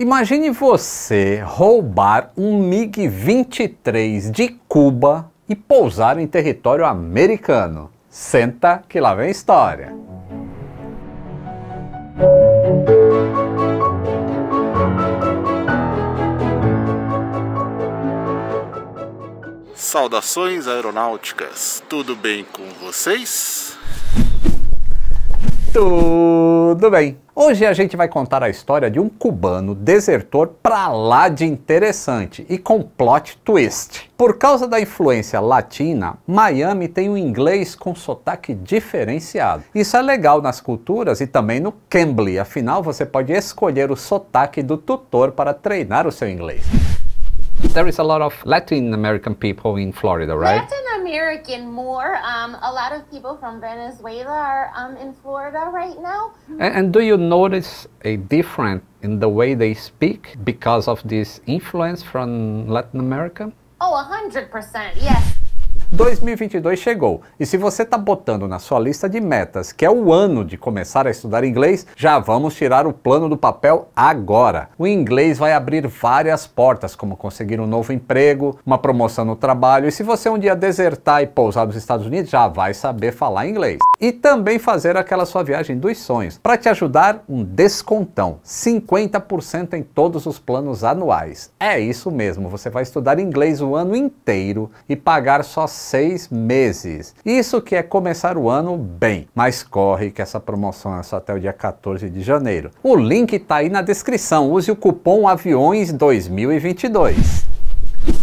Imagine você roubar um MiG-23 de Cuba e pousar em território americano. Senta que lá vem história. Saudações aeronáuticas, tudo bem com vocês? Tudo bem? Hoje a gente vai contar a história de um cubano desertor pra lá de interessante e com plot twist. Por causa da influência latina, Miami tem um inglês com sotaque diferenciado. Isso é legal nas culturas e também no Cambly, afinal você pode escolher o sotaque do tutor para treinar o seu inglês. There is a lot of Latin American people in Florida, right? Latin American more. Um, a lot of people from Venezuela are um, in Florida right now. And, and, do you notice a difference in the way they speak because of this influence from Latin America? Oh, 100%, yes. 2022 chegou e se você está botando na sua lista de metas que é o ano de começar a estudar inglês, já vamos tirar o plano do papel agora. O inglês vai abrir várias portas, como conseguir um novo emprego, uma promoção no trabalho e se você um dia desertar e pousar nos Estados Unidos, já vai saber falar inglês. E também fazer aquela sua viagem dos sonhos. Para te ajudar, um descontão: 50% em todos os planos anuais. É isso mesmo, você vai estudar inglês o ano inteiro e pagar só seis meses. Isso que é começar o ano bem, mas corre que essa promoção é só até o dia 14 de janeiro. O link está aí na descrição, use o cupom Aviões 2022.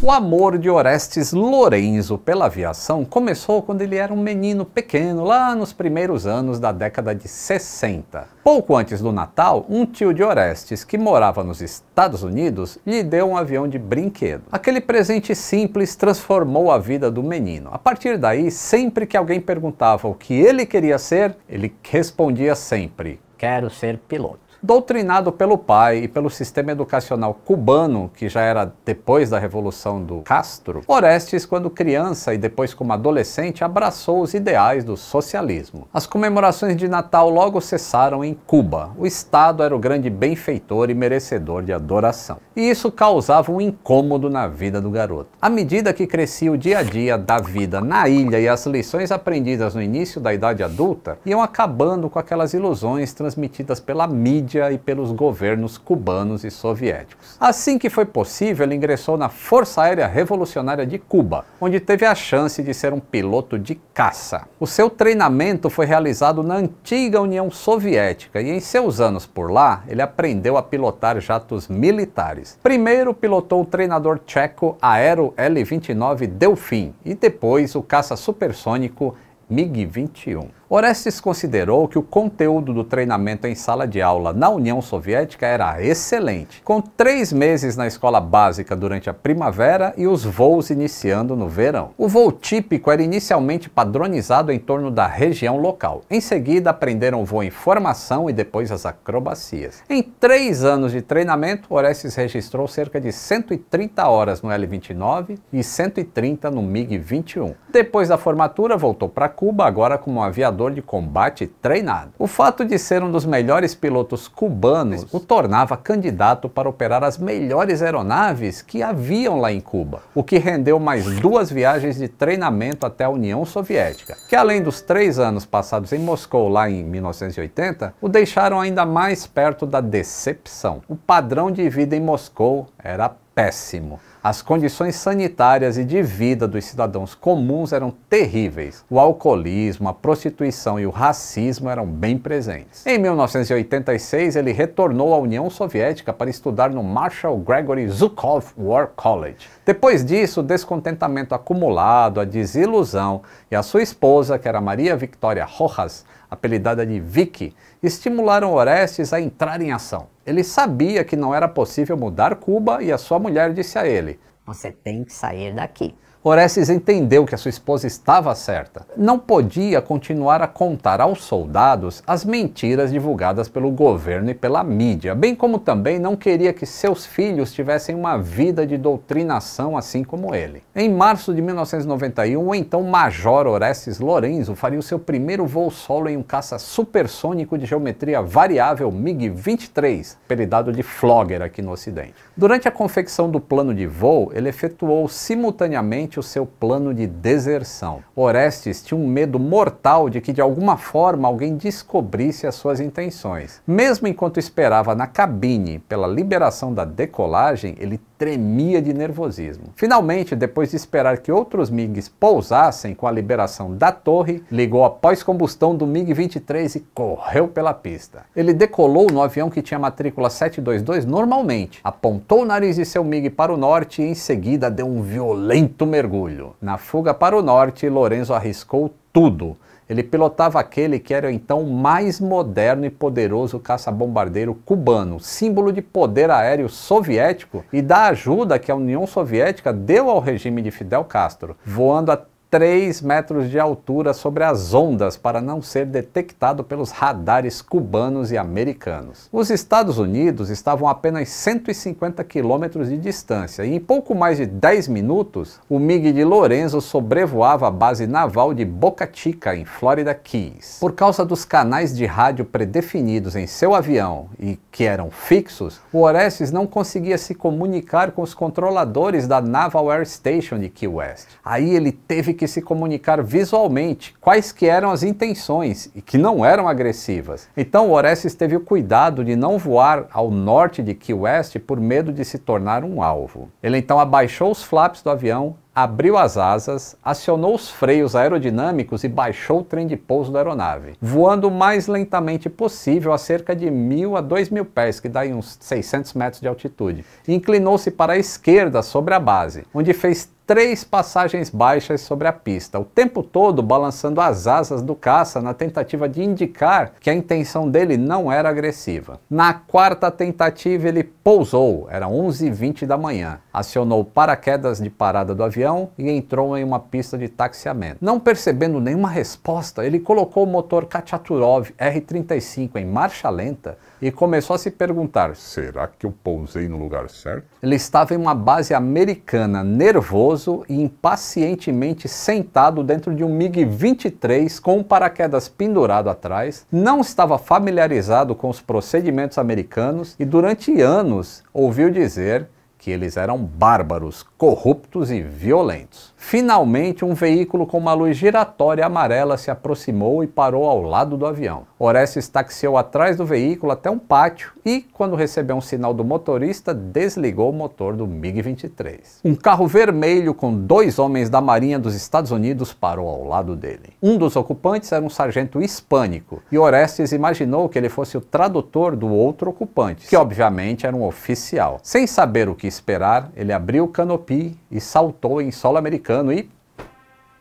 O amor de Orestes Lorenzo pela aviação começou quando ele era um menino pequeno, lá nos primeiros anos da década de 60. Pouco antes do Natal, um tio de Orestes, que morava nos Estados Unidos, lhe deu um avião de brinquedo. Aquele presente simples transformou a vida do menino. A partir daí, sempre que alguém perguntava o que ele queria ser, ele respondia sempre: Quero ser piloto doutrinado pelo pai e pelo sistema educacional cubano, que já era depois da Revolução do Castro, Orestes, quando criança e depois como adolescente, abraçou os ideais do socialismo. As comemorações de Natal logo cessaram em Cuba. O Estado era o grande benfeitor e merecedor de adoração. E isso causava um incômodo na vida do garoto. À medida que crescia o dia a dia da vida na ilha e as lições aprendidas no início da idade adulta iam acabando com aquelas ilusões transmitidas pela mídia e pelos governos cubanos e soviéticos. Assim que foi possível, ele ingressou na Força Aérea Revolucionária de Cuba, onde teve a chance de ser um piloto de caça. O seu treinamento foi realizado na antiga União Soviética e em seus anos por lá, ele aprendeu a pilotar jatos militares. Primeiro pilotou o treinador tcheco Aero L-29 Delfim e depois o caça supersônico MiG-21. Orestes considerou que o conteúdo do treinamento em sala de aula na União Soviética era excelente, com três meses na escola básica durante a primavera e os voos iniciando no verão. O voo típico era inicialmente padronizado em torno da região local. Em seguida, aprenderam o voo em formação e depois as acrobacias. Em três anos de treinamento, Orestes registrou cerca de 130 horas no L-29 e 130 no MiG-21. Depois da formatura, voltou para Cuba, agora como um aviador aviador de combate treinado. O fato de ser um dos melhores pilotos cubanos o tornava candidato para operar as melhores aeronaves que haviam lá em Cuba, o que rendeu mais duas viagens de treinamento até a União Soviética, que além dos três anos passados em Moscou lá em 1980, o deixaram ainda mais perto da decepção. O padrão de vida em Moscou era péssimo. As condições sanitárias e de vida dos cidadãos comuns eram terríveis. O alcoolismo, a prostituição e o racismo eram bem presentes. Em 1986, ele retornou à União Soviética para estudar no Marshall Gregory Zhukov War College. Depois disso, o descontentamento acumulado, a desilusão e a sua esposa, que era Maria Victoria Rojas, apelidada de Vicky, estimularam Orestes a entrar em ação. Ele sabia que não era possível mudar Cuba e a sua mulher disse a ele: Você tem que sair daqui. Orestes entendeu que a sua esposa estava certa. Não podia continuar a contar aos soldados as mentiras divulgadas pelo governo e pela mídia, bem como também não queria que seus filhos tivessem uma vida de doutrinação assim como ele. Em março de 1991, o então Major Orestes Lorenzo faria o seu primeiro voo solo em um caça supersônico de geometria variável MiG-23, apelidado de Flogger aqui no Ocidente. Durante a confecção do plano de voo, ele efetuou simultaneamente o seu plano de deserção. Orestes tinha um medo mortal de que de alguma forma alguém descobrisse as suas intenções. Mesmo enquanto esperava na cabine pela liberação da decolagem, ele tremia de nervosismo. Finalmente, depois de esperar que outros MiGs pousassem com a liberação da torre, ligou a pós-combustão do MiG-23 e correu pela pista. Ele decolou no avião que tinha matrícula 722 normalmente, apontou o nariz de seu MiG para o norte e em seguida deu um violento mergulho. Na fuga para o norte, Lorenzo arriscou tudo, ele pilotava aquele que era então o mais moderno e poderoso caça-bombardeiro cubano, símbolo de poder aéreo soviético e da ajuda que a União Soviética deu ao regime de Fidel Castro, voando a 3 metros de altura sobre as ondas para não ser detectado pelos radares cubanos e americanos. Os Estados Unidos estavam a apenas 150 quilômetros de distância e em pouco mais de 10 minutos, o MiG de Lorenzo sobrevoava a base naval de Boca Chica, em Florida Keys. Por causa dos canais de rádio predefinidos em seu avião e que eram fixos, o Orestes não conseguia se comunicar com os controladores da Naval Air Station de Key West. Aí ele teve que que se comunicar visualmente quais que eram as intenções e que não eram agressivas. Então Orestes teve o cuidado de não voar ao norte de Key West por medo de se tornar um alvo. Ele então abaixou os flaps do avião abriu as asas, acionou os freios aerodinâmicos e baixou o trem de pouso da aeronave, voando o mais lentamente possível a cerca de mil a dois mil pés, que dá em uns 600 metros de altitude. Inclinou-se para a esquerda sobre a base, onde fez três passagens baixas sobre a pista, o tempo todo balançando as asas do caça na tentativa de indicar que a intenção dele não era agressiva. Na quarta tentativa ele pousou, era 11h20 da manhã, acionou paraquedas de parada do avião e entrou em uma pista de taxiamento. Não percebendo nenhuma resposta, ele colocou o motor Kachaturov R-35 em marcha lenta e começou a se perguntar: será que eu pousei no lugar certo? Ele estava em uma base americana, nervoso e impacientemente sentado dentro de um MiG-23 com um paraquedas pendurado atrás, não estava familiarizado com os procedimentos americanos e durante anos ouviu dizer que eles eram bárbaros, corruptos e violentos. Finalmente, um veículo com uma luz giratória amarela se aproximou e parou ao lado do avião. Orestes taxiou atrás do veículo até um pátio e, quando recebeu um sinal do motorista, desligou o motor do MiG-23. Um carro vermelho com dois homens da Marinha dos Estados Unidos parou ao lado dele. Um dos ocupantes era um sargento hispânico e Orestes imaginou que ele fosse o tradutor do outro ocupante, que obviamente era um oficial. Sem saber o que esperar, ele abriu o canopi e saltou em solo americano e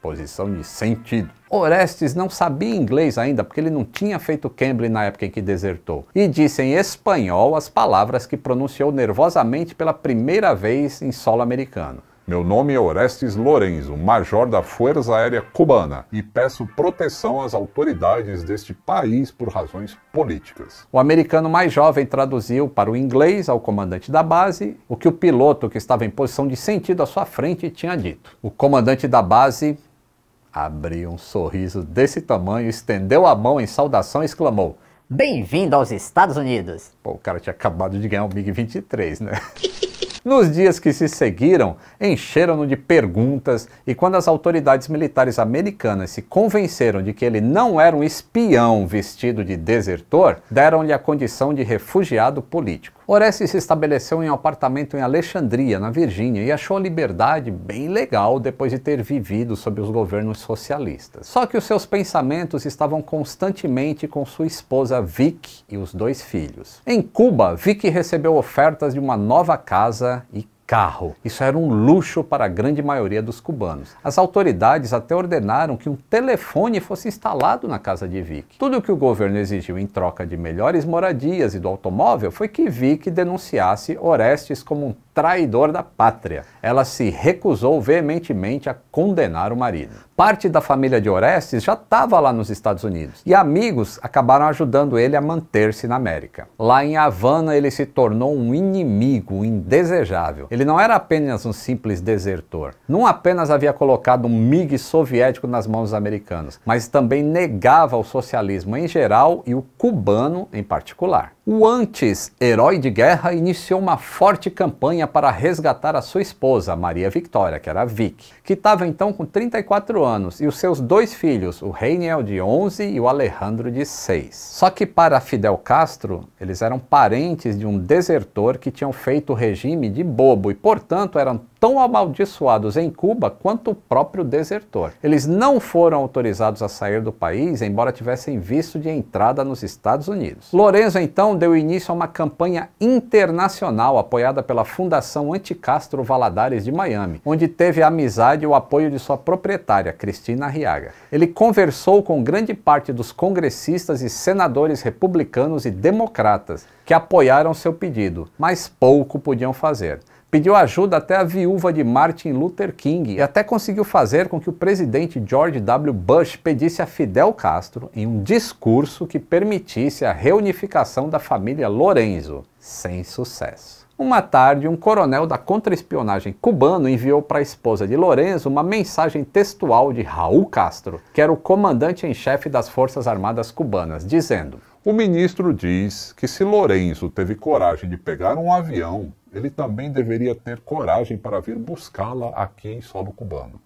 posição de sentido. Orestes não sabia inglês ainda, porque ele não tinha feito Cambridge na época em que desertou, e disse em espanhol as palavras que pronunciou nervosamente pela primeira vez em solo americano. Meu nome é Orestes Lorenzo, major da Força Aérea Cubana, e peço proteção às autoridades deste país por razões políticas. O americano mais jovem traduziu para o inglês ao comandante da base o que o piloto que estava em posição de sentido à sua frente tinha dito. O comandante da base abriu um sorriso desse tamanho, estendeu a mão em saudação e exclamou: Bem-vindo aos Estados Unidos! Pô, o cara tinha acabado de ganhar o MiG-23, né? Nos dias que se seguiram, encheram-no de perguntas e quando as autoridades militares americanas se convenceram de que ele não era um espião vestido de desertor, deram-lhe a condição de refugiado político. Orestes se estabeleceu em um apartamento em Alexandria, na Virgínia, e achou a liberdade bem legal depois de ter vivido sob os governos socialistas. Só que os seus pensamentos estavam constantemente com sua esposa Vic e os dois filhos. Em Cuba, Vic recebeu ofertas de uma nova casa e carro. Isso era um luxo para a grande maioria dos cubanos. As autoridades até ordenaram que um telefone fosse instalado na casa de Vick. Tudo o que o governo exigiu em troca de melhores moradias e do automóvel foi que Vick denunciasse Orestes como um traidor da pátria. Ela se recusou veementemente a condenar o marido. Parte da família de Orestes já estava lá nos Estados Unidos e amigos acabaram ajudando ele a manter-se na América. Lá em Havana, ele se tornou um inimigo um indesejável. Ele não era apenas um simples desertor. Não apenas havia colocado um MiG soviético nas mãos dos americanos, mas também negava o socialismo em geral e o cubano em particular. O antes herói de guerra iniciou uma forte campanha para resgatar a sua esposa, Maria Victoria, que era Vic, que estava então com 34 anos, e os seus dois filhos, o Reiniel de 11 e o Alejandro de 6. Só que para Fidel Castro, eles eram parentes de um desertor que tinham feito o regime de bobo e, portanto, eram tão amaldiçoados em Cuba quanto o próprio desertor. Eles não foram autorizados a sair do país, embora tivessem visto de entrada nos Estados Unidos. Lorenzo então deu início a uma campanha internacional apoiada pela Fundação Anticastro Valadares de Miami, onde teve a amizade e o apoio de sua proprietária, Cristina Arriaga. Ele conversou com grande parte dos congressistas e senadores republicanos e democratas que apoiaram seu pedido, mas pouco podiam fazer. Pediu ajuda até a viúva de Martin Luther King e até conseguiu fazer com que o presidente George W. Bush pedisse a Fidel Castro em um discurso que permitisse a reunificação da família Lorenzo, sem sucesso. Uma tarde, um coronel da contraespionagem cubano enviou para a esposa de Lorenzo uma mensagem textual de Raul Castro, que era o comandante em chefe das Forças Armadas Cubanas, dizendo: o ministro diz que se Lourenço teve coragem de pegar um avião, ele também deveria ter coragem para vir buscá-la aqui em solo cubano.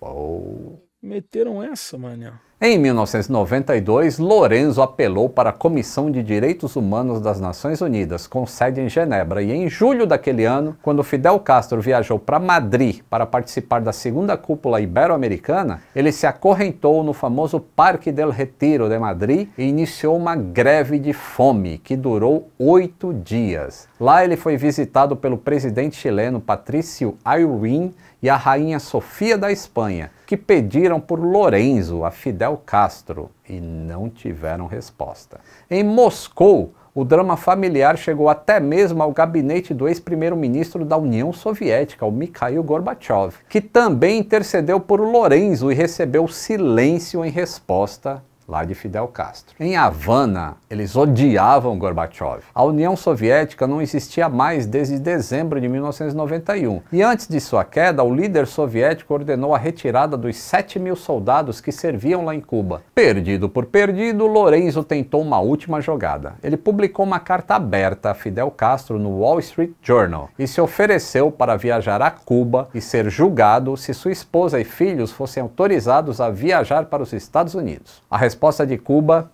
Oh. Meteram essa, mané. Em 1992, Lorenzo apelou para a Comissão de Direitos Humanos das Nações Unidas, com sede em Genebra, e em julho daquele ano, quando Fidel Castro viajou para Madrid para participar da segunda cúpula ibero-americana, ele se acorrentou no famoso Parque del Retiro de Madrid e iniciou uma greve de fome que durou oito dias. Lá ele foi visitado pelo presidente chileno Patricio Aylwin e a rainha Sofia da Espanha, que pediram por Lorenzo a Fidel Castro e não tiveram resposta. Em Moscou, o drama familiar chegou até mesmo ao gabinete do ex-primeiro-ministro da União Soviética, o Mikhail Gorbachev, que também intercedeu por Lorenzo e recebeu silêncio em resposta lá de Fidel Castro. Em Havana, eles odiavam Gorbachev. A União Soviética não existia mais desde dezembro de 1991. E antes de sua queda, o líder soviético ordenou a retirada dos 7 mil soldados que serviam lá em Cuba. Perdido por perdido, Lorenzo tentou uma última jogada. Ele publicou uma carta aberta a Fidel Castro no Wall Street Journal e se ofereceu para viajar a Cuba e ser julgado se sua esposa e filhos fossem autorizados a viajar para os Estados Unidos. A resposta de Cuba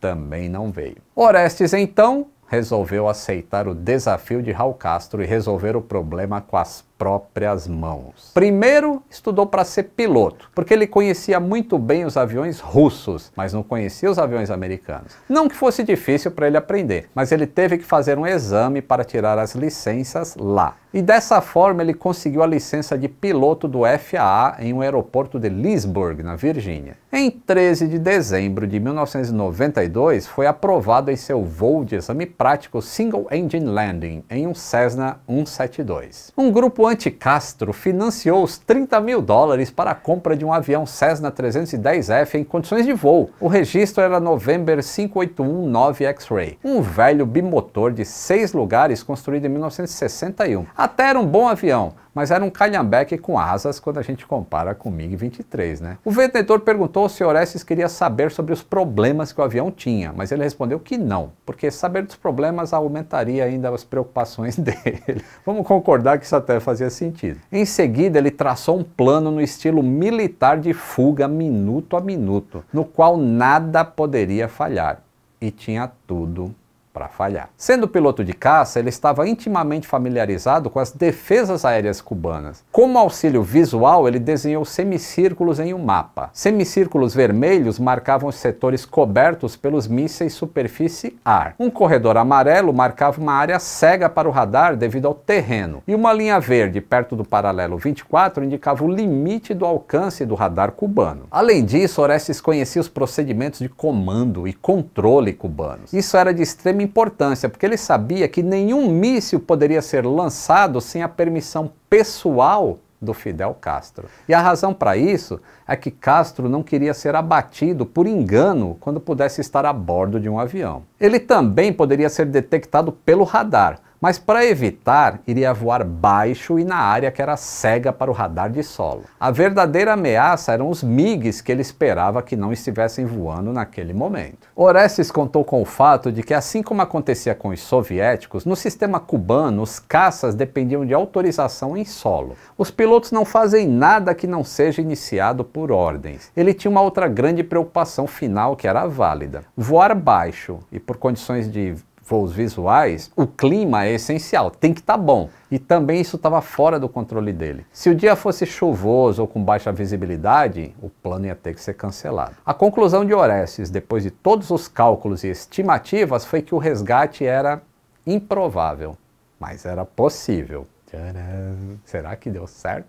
também não veio. Orestes, então, resolveu aceitar o desafio de Raul Castro e resolver o problema com as próprias mãos. Primeiro, estudou para ser piloto, porque ele conhecia muito bem os aviões russos, mas não conhecia os aviões americanos. Não que fosse difícil para ele aprender, mas ele teve que fazer um exame para tirar as licenças lá. E dessa forma ele conseguiu a licença de piloto do FAA em um aeroporto de Leesburg, na Virgínia. Em 13 de dezembro de 1992, foi aprovado em seu voo de exame prático Single Engine Landing em um Cessna 172. Um grupo Rodoavante Castro financiou os 30 mil dólares para a compra de um avião Cessna 310F em condições de voo. O registro era November 5819 X-Ray, um velho bimotor de seis lugares construído em 1961. Até era um bom avião, mas era um calhambeque com asas quando a gente compara com o MiG-23, né? O vendedor perguntou se Orestes queria saber sobre os problemas que o avião tinha, mas ele respondeu que não, porque saber dos problemas aumentaria ainda as preocupações dele. Vamos concordar que isso até fazia sentido. Em seguida, ele traçou um plano no estilo militar de fuga minuto a minuto, no qual nada poderia falhar. E tinha tudo para falhar. Sendo piloto de caça, ele estava intimamente familiarizado com as defesas aéreas cubanas. Como auxílio visual, ele desenhou semicírculos em um mapa. Semicírculos vermelhos marcavam os setores cobertos pelos mísseis superfície-ar. Um corredor amarelo marcava uma área cega para o radar devido ao terreno. E uma linha verde perto do paralelo 24 indicava o limite do alcance do radar cubano. Além disso, Orestes conhecia os procedimentos de comando e controle cubanos. Isso era de extrema importância, porque ele sabia que nenhum míssil poderia ser lançado sem a permissão pessoal do Fidel Castro. E a razão para isso é que Castro não queria ser abatido por engano quando pudesse estar a bordo de um avião. Ele também poderia ser detectado pelo radar, mas para evitar, iria voar baixo e na área que era cega para o radar de solo. A verdadeira ameaça eram os MiGs que ele esperava que não estivessem voando naquele momento. Orestes contou com o fato de que, assim como acontecia com os soviéticos, no sistema cubano os caças dependiam de autorização em solo. Os pilotos não fazem nada que não seja iniciado por ordens. Ele tinha uma outra grande preocupação final que era válida: voar baixo e por condições de os visuais, o clima é essencial, tem que estar tá bom. E também isso estava fora do controle dele. Se o dia fosse chuvoso ou com baixa visibilidade, o plano ia ter que ser cancelado. A conclusão de Orestes, depois de todos os cálculos e estimativas, foi que o resgate era improvável, mas era possível. Tcharam. Será que deu certo?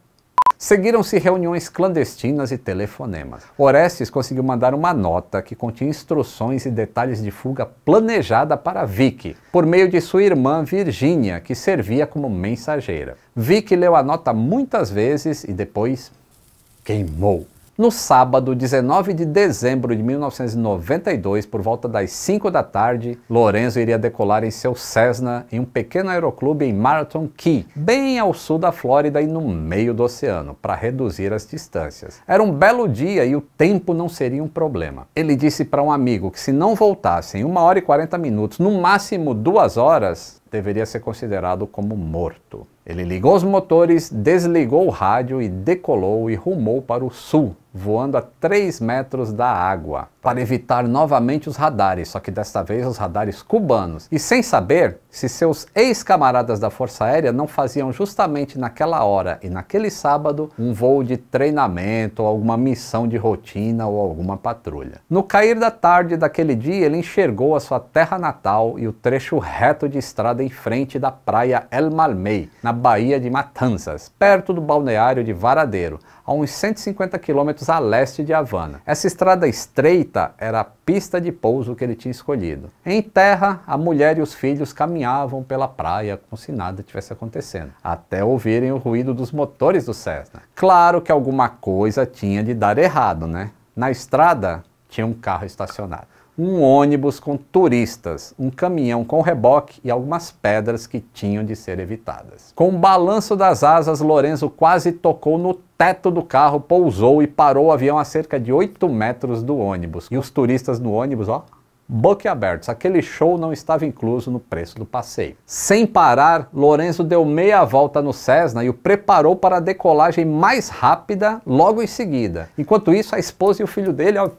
Seguiram-se reuniões clandestinas e telefonemas. Orestes conseguiu mandar uma nota que continha instruções e detalhes de fuga planejada para Vicky, por meio de sua irmã Virgínia, que servia como mensageira. Vicky leu a nota muitas vezes e depois queimou. No sábado, 19 de dezembro de 1992, por volta das 5 da tarde, Lorenzo iria decolar em seu Cessna em um pequeno aeroclube em Marathon Key, bem ao sul da Flórida e no meio do oceano, para reduzir as distâncias. Era um belo dia e o tempo não seria um problema. Ele disse para um amigo que se não voltasse em 1 hora e 40 minutos, no máximo duas horas, deveria ser considerado como morto. Ele ligou os motores, desligou o rádio e decolou e rumou para o sul, voando a 3 metros da água, para evitar novamente os radares, só que desta vez os radares cubanos, e sem saber se seus ex-camaradas da Força Aérea não faziam justamente naquela hora e naquele sábado um voo de treinamento, ou alguma missão de rotina ou alguma patrulha. No cair da tarde daquele dia, ele enxergou a sua terra natal e o trecho reto de estrada em frente da praia El Malmey, na na Baía de Matanzas, perto do balneário de Varadeiro, a uns 150 quilômetros a leste de Havana. Essa estrada estreita era a pista de pouso que ele tinha escolhido. Em terra, a mulher e os filhos caminhavam pela praia como se nada tivesse acontecendo, até ouvirem o ruído dos motores do Cessna. Claro que alguma coisa tinha de dar errado, né? Na estrada, tinha um carro estacionado um ônibus com turistas, um caminhão com reboque e algumas pedras que tinham de ser evitadas. Com o balanço das asas, Lorenzo quase tocou no teto do carro, pousou e parou o avião a cerca de 8 metros do ônibus. E os turistas no ônibus, ó, boquiabertos. Aquele show não estava incluso no preço do passeio. Sem parar, Lorenzo deu meia volta no Cessna e o preparou para a decolagem mais rápida logo em seguida. Enquanto isso, a esposa e o filho dele ó,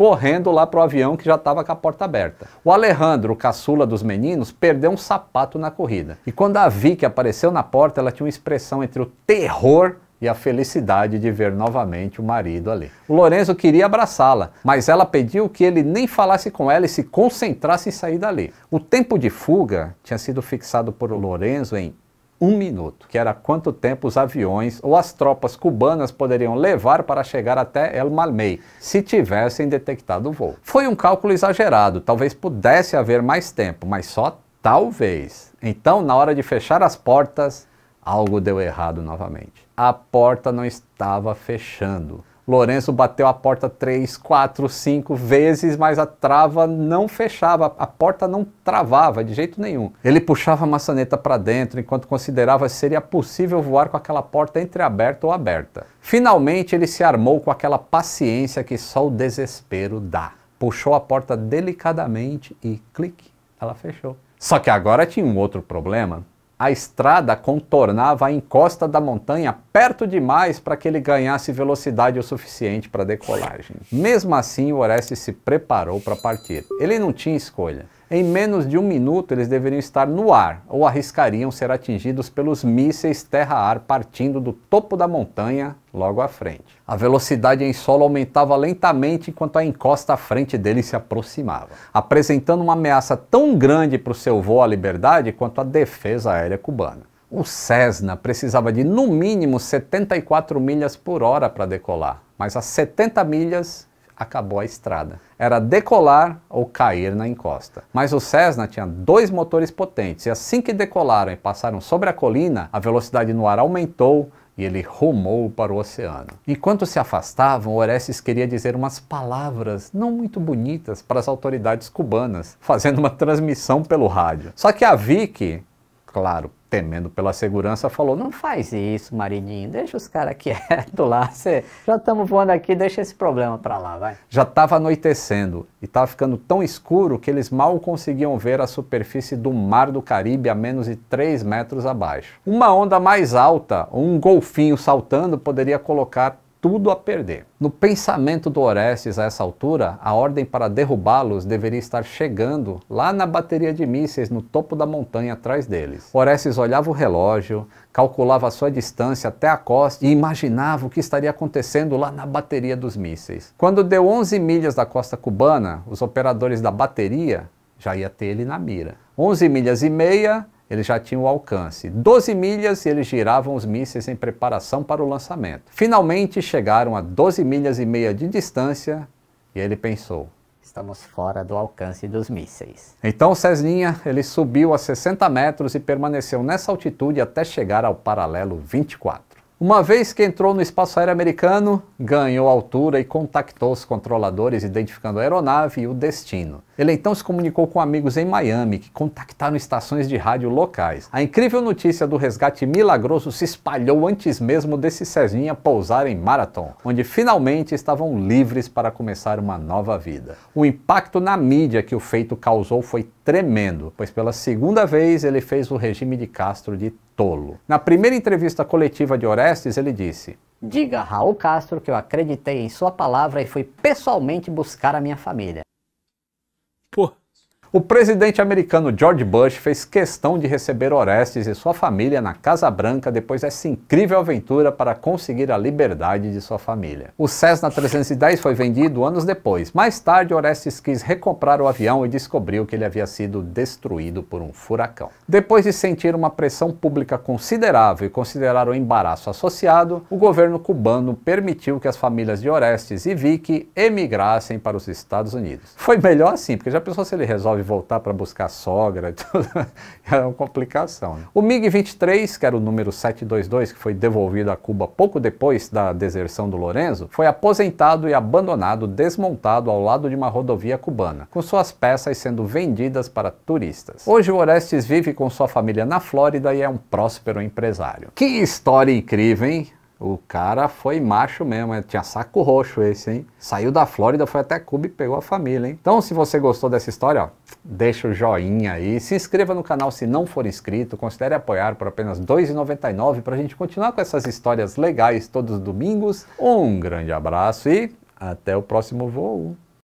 correndo lá para o avião que já estava com a porta aberta. O Alejandro, o caçula dos meninos, perdeu um sapato na corrida. E quando a Vicky apareceu na porta, ela tinha uma expressão entre o terror e a felicidade de ver novamente o marido ali. O Lorenzo queria abraçá-la, mas ela pediu que ele nem falasse com ela e se concentrasse em sair dali. O tempo de fuga tinha sido fixado por Lorenzo em um minuto, que era quanto tempo os aviões ou as tropas cubanas poderiam levar para chegar até El Malmey, se tivessem detectado o voo. Foi um cálculo exagerado, talvez pudesse haver mais tempo, mas só talvez. Então, na hora de fechar as portas, algo deu errado novamente. A porta não estava fechando. Lourenço bateu a porta três, quatro, cinco vezes, mas a trava não fechava, a porta não travava de jeito nenhum. Ele puxava a maçaneta para dentro enquanto considerava se seria possível voar com aquela porta entreaberta ou aberta. Finalmente ele se armou com aquela paciência que só o desespero dá. Puxou a porta delicadamente e clique, ela fechou. Só que agora tinha um outro problema a estrada contornava a encosta da montanha perto demais para que ele ganhasse velocidade o suficiente para decolagem. Mesmo assim, o Orestes se preparou para partir. Ele não tinha escolha. Em menos de um minuto, eles deveriam estar no ar ou arriscariam ser atingidos pelos mísseis terra-ar partindo do topo da montanha logo à frente. A velocidade em solo aumentava lentamente enquanto a encosta à frente dele se aproximava, apresentando uma ameaça tão grande para o seu voo à liberdade quanto a defesa aérea cubana. O Cessna precisava de no mínimo 74 milhas por hora para decolar, mas a 70 milhas acabou a estrada. Era decolar ou cair na encosta. Mas o Cessna tinha dois motores potentes e assim que decolaram e passaram sobre a colina, a velocidade no ar aumentou e ele rumou para o oceano. Enquanto se afastavam, Orestes queria dizer umas palavras não muito bonitas para as autoridades cubanas, fazendo uma transmissão pelo rádio. Só que a Vicky, claro, temendo pela segurança, falou: Não faz isso, maridinho, deixa os caras quietos lá, cê, já estamos voando aqui, deixa esse problema para lá, vai. Já estava anoitecendo e estava ficando tão escuro que eles mal conseguiam ver a superfície do mar do Caribe a menos de 3 metros abaixo. Uma onda mais alta, um golfinho saltando, poderia colocar tudo a perder. No pensamento do Orestes a essa altura, a ordem para derrubá-los deveria estar chegando lá na bateria de mísseis no topo da montanha atrás deles. Orestes olhava o relógio, calculava a sua distância até a costa e imaginava o que estaria acontecendo lá na bateria dos mísseis. Quando deu 11 milhas da costa cubana, os operadores da bateria já ia ter ele na mira. 11 milhas e meia, ele já tinha o alcance. 12 milhas eles giravam os mísseis em preparação para o lançamento. Finalmente chegaram a 12 milhas e meia de distância e ele pensou: estamos fora do alcance dos mísseis. Então Cesninha, ele subiu a 60 metros e permaneceu nessa altitude até chegar ao paralelo 24. Uma vez que entrou no espaço aéreo americano, ganhou altura e contactou os controladores, identificando a aeronave e o destino. Ele então se comunicou com amigos em Miami, que contactaram estações de rádio locais. A incrível notícia do resgate milagroso se espalhou antes mesmo desse Cezinha pousar em Marathon, onde finalmente estavam livres para começar uma nova vida. O impacto na mídia que o feito causou foi tremendo, pois pela segunda vez ele fez o regime de Castro de tolo. Na primeira entrevista coletiva de Orestes, ele disse: Diga a Raul Castro que eu acreditei em sua palavra e fui pessoalmente buscar a minha família. Pô, o presidente americano George Bush fez questão de receber Orestes e sua família na Casa Branca depois dessa incrível aventura para conseguir a liberdade de sua família. O Cessna 310 foi vendido anos depois. Mais tarde, Orestes quis recomprar o avião e descobriu que ele havia sido destruído por um furacão. Depois de sentir uma pressão pública considerável e considerar o embaraço associado, o governo cubano permitiu que as famílias de Orestes e Vicky emigrassem para os Estados Unidos. Foi melhor assim, porque já pensou se ele resolve voltar para buscar a sogra, era é uma complicação. Né? O MiG-23, que era o número 722, que foi devolvido a Cuba pouco depois da deserção do Lorenzo, foi aposentado e abandonado, desmontado ao lado de uma rodovia cubana, com suas peças sendo vendidas para turistas. Hoje o Orestes vive com sua família na Flórida e é um próspero empresário. Que história incrível, hein? O cara foi macho mesmo, tinha saco roxo esse, hein? Saiu da Flórida, foi até Cuba e pegou a família, hein? Então, se você gostou dessa história, ó, deixa o joinha aí, se inscreva no canal se não for inscrito, considere apoiar por apenas R$ 2,99 para a gente continuar com essas histórias legais todos os domingos. Um grande abraço e até o próximo voo!